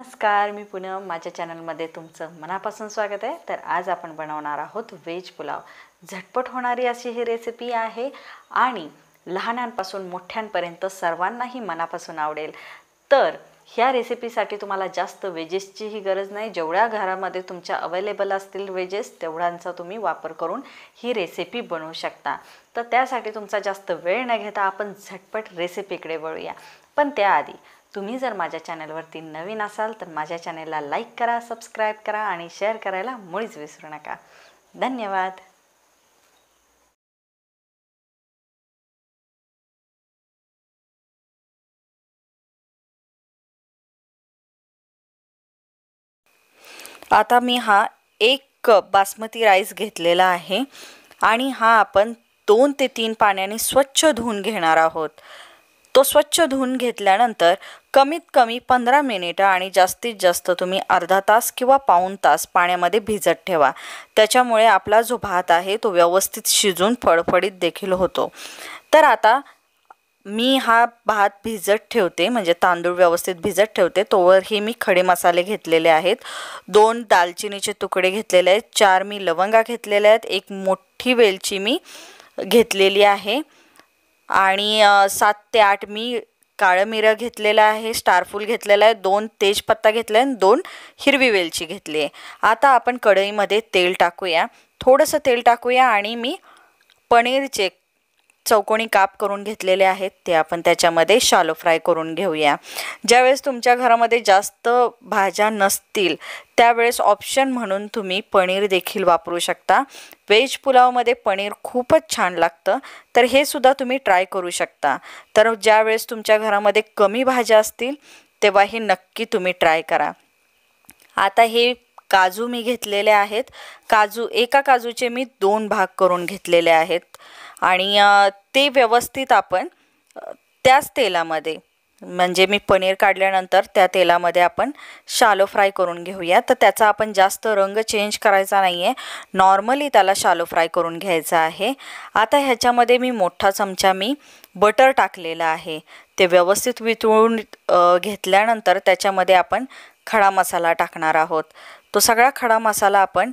नमस्कार मी पुनम माझ्या चॅनलमध्ये तुमचं मनापासून स्वागत आहे तर आज आपण बनवणार आहोत व्हेज पुलाव झटपट होणारी अशी ही रेसिपी आहे आणि लहानांपासून मोठ्यांपर्यंत सर्वांनाही मनापासून आवडेल तर ह्या रेसिपीसाठी तुम्हाला जास्त वेजेसचीही गरज नाही जेवढ्या घरामध्ये तुमच्या अवेलेबल असतील वेजेस तेवढ्यांचा तुम्ही वापर करून ही रेसिपी बनवू शकता तर त्यासाठी तुमचा जास्त वेळ न घेता आपण झटपट रेसिपीकडे वळूया पण त्याआधी तुम्ही जर माझ्या चॅनलवरती नवीन असाल तर माझ्या चॅनेलला लाईक करा सबस्क्राईब करा आणि शेअर करायला मुळीच विसरू नका धन्यवाद आता मी हा एक कप बासमती राईस घेतलेला आहे आणि हा आपण दोन ते तीन पाण्याने स्वच्छ धुवून घेणार आहोत तो स्वच्छ धुवून घेतल्यानंतर कमीत कमी पंधरा मिनिटं आणि जास्तीत जास्त तुम्ही अर्धा तास किंवा पाऊन तास पाण्यामध्ये भिजत ठेवा त्याच्यामुळे आपला जो भात आहे तो व्यवस्थित शिजून फडफडीत देखील होतो तर आता मी हा भात भिजत ठेवते म्हणजे तांदूळ व्यवस्थित भिजत ठेवते तोवरही मी खडे मसाले घेतलेले आहेत दोन दालचिनीचे तुकडे घेतलेले आहेत चार मी लवंगा घेतलेले आहेत एक मोठी वेलची मी घेतलेली आहे आणि सात ते आठ मी काळं मिरं घेतलेलं आहे स्टारफूल घेतलेला आहे दोन तेजपत्ता घेतला आहे दोन हिरवी वेलची घेतली आहे आता आपण कढईमध्ये तेल टाकूया थोडंसं तेल टाकूया आणि मी पनीरचे चौकोनी काप करून घेतलेले आहेत ते आपण त्याच्यामध्ये शालो फ्राय करून घेऊया ज्यावेळेस तुमच्या घरामध्ये जास्त भाज्या नसतील त्यावेळेस ऑप्शन म्हणून तुम्ही पनीर देखील वापरू शकता व्हेज पुलावमध्ये पनीर खूपच छान लागतं तर हे सुद्धा तुम्ही ट्राय करू शकता तर ज्यावेळेस तुमच्या घरामध्ये कमी भाज्या असतील तेव्हा हे नक्की तुम्ही ट्राय करा आता हे काजू मी घेतलेले आहेत काजू एका काजूचे मी दोन भाग करून घेतलेले आहेत आणि ते व्यवस्थित आपण त्याच तेलामध्ये म्हणजे मी पनीर काढल्यानंतर त्या तेलामध्ये आपण शालो फ्राय करून घेऊया तर त्याचा आपण जास्त रंग चेंज करायचा नाही आहे नॉर्मली त्याला शालो फ्राय करून घ्यायचा आहे आता ह्याच्यामध्ये मी मोठा चमचा मी बटर टाकलेला आहे ते व्यवस्थित वितळून घेतल्यानंतर त्याच्यामध्ये आपण खडा मसाला टाकणार आहोत तो सगळा खडा मसाला आपण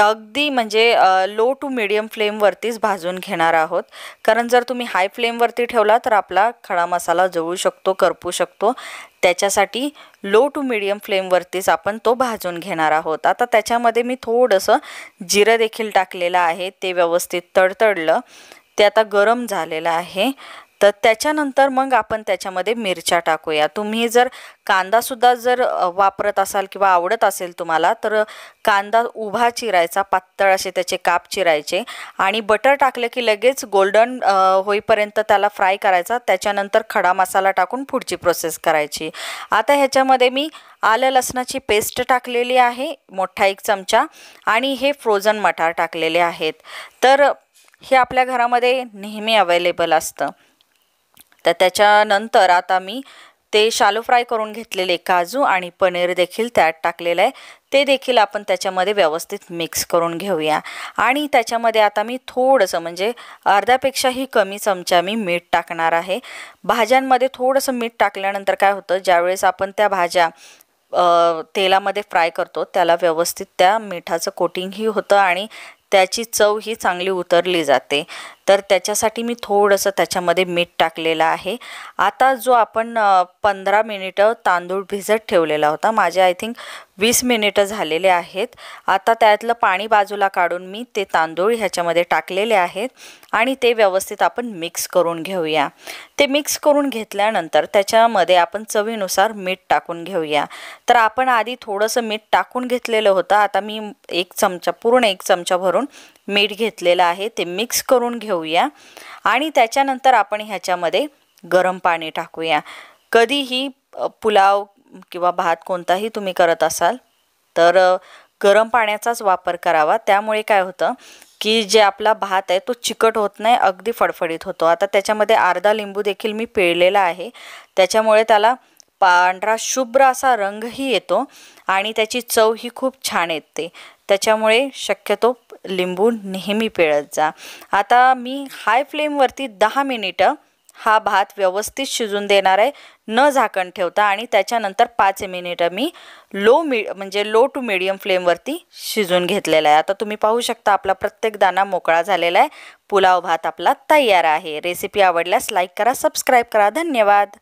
अगदी म्हणजे लो टू मिडियम फ्लेमवरतीच भाजून घेणार आहोत कारण जर तुम्ही हाय फ्लेमवरती ठेवला तर आपला खडा मसाला जळू शकतो करपू शकतो त्याच्यासाठी लो टू मिडियम फ्लेमवरतीच आपण तो भाजून घेणार आहोत आता त्याच्यामध्ये मी थोडंसं जिरं देखील टाकलेलं आहे ते व्यवस्थित तडतडलं ते आता गरम झालेलं आहे तर त्याच्यानंतर मग आपण त्याच्यामध्ये मिरच्या टाकूया तुम्ही जर कांदासुद्धा जर वापरत असाल किंवा आवडत असेल तुम्हाला तर कांदा उभा चिरायचा पातळ असे त्याचे काप चिरायचे आणि बटर टाकलं की लगेच गोल्डन होईपर्यंत त्याला फ्राय करायचा त्याच्यानंतर खडा मसाला टाकून पुढची प्रोसेस करायची आता ह्याच्यामध्ये मी आलं लसणाची पेस्ट टाकलेली आहे मोठा एक चमचा आणि हे फ्रोझन मटार टाकलेले आहेत तर हे आपल्या घरामध्ये नेहमी अवेलेबल असतं तर त्याच्यानंतर आता मी ते शालो फ्राय करून घेतलेले काजू आणि पनीर देखील त्यात टाकलेलं आहे ते देखील आपण त्याच्यामध्ये व्यवस्थित मिक्स करून घेऊया आणि त्याच्यामध्ये आता मी थोडंसं म्हणजे अर्ध्यापेक्षाही कमी चमचा मी मीठ टाकणार आहे भाज्यांमध्ये थोडंसं मीठ टाकल्यानंतर काय होतं ज्यावेळेस आपण त्या भाज्या तेलामध्ये फ्राय करतो त्याला व्यवस्थित त्या मिठाचं कोटिंगही होतं आणि त्याची चव ही चांगली उतरली जाते तर त्याच्यासाठी मी थोडंसं त्याच्यामध्ये मीठ टाकलेलं आहे आता जो आपण पंधरा मिनिटं तांदूळ भिजत ठेवलेला होता माझे आय थिंक वीस मिनिटं झालेले आहेत आता त्यातलं पाणी बाजूला काढून मी ते तांदूळ ह्याच्यामध्ये टाकलेले आहेत आणि ते व्यवस्थित आपण मिक्स करून घेऊया ते मिक्स करून घेतल्यानंतर त्याच्यामध्ये आपण चवीनुसार मीठ टाकून घेऊया तर आपण आधी थोडंसं मीठ टाकून घेतलेलं होतं आता मी एक चमचा पूर्ण एक चमचा भरून मीठ घेतलेलं आहे ते मिक्स करून घेऊया आणि त्याच्यानंतर आपण ह्याच्यामध्ये गरम पाणी टाकूया कधीही पुलाव किंवा भात कोणताही तुम्ही करत असाल तर गरम पाण्याचाच वापर करावा त्यामुळे काय होतं की जे आपला भात आहे तो चिकट होत नाही अगदी फडफडीत होतो आता त्याच्यामध्ये अर्धा लिंबू देखील मी पिळलेला आहे त्याच्यामुळे त्याला पांढरा शुभ्र असा रंगही येतो आणि त्याची चव ही खूप छान येते त्याच्यामुळे शक्यतो लिंबू नेहमी पिळत जा आता मी हाय फ्लेमवरती दहा मिनिटं हा भात व्यवस्थित शिजून देणार आहे न झाकण ठेवता आणि त्याच्यानंतर पाच मिनिटं मी लो मि म्हणजे लो टू मिडियम फ्लेमवरती शिजून घेतलेला आहे आता तुम्ही पाहू शकता आपला प्रत्येक दाना मोकळा झालेला आहे पुलाव भात आपला तयार आहे रेसिपी आवडल्यास लाईक करा सबस्क्राईब करा धन्यवाद